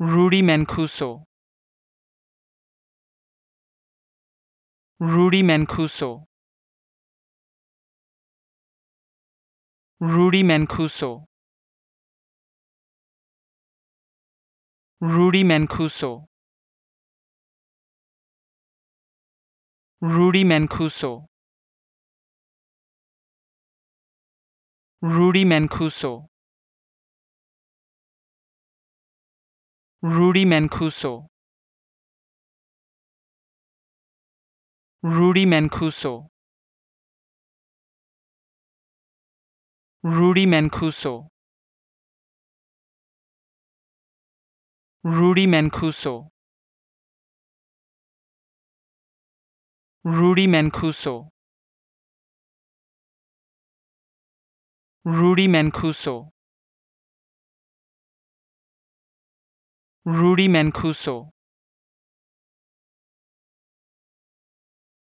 Rudy Mancuso Rudy Mancuso Rudy Mancuso Rudy Mancuso Rudy Mancuso Rudy Mancuso Rudy Mancuso Rudy Mancuso Rudy Mancuso Rudy Mancuso Rudy Mancuso Rudy Mancuso Rudy Mancuso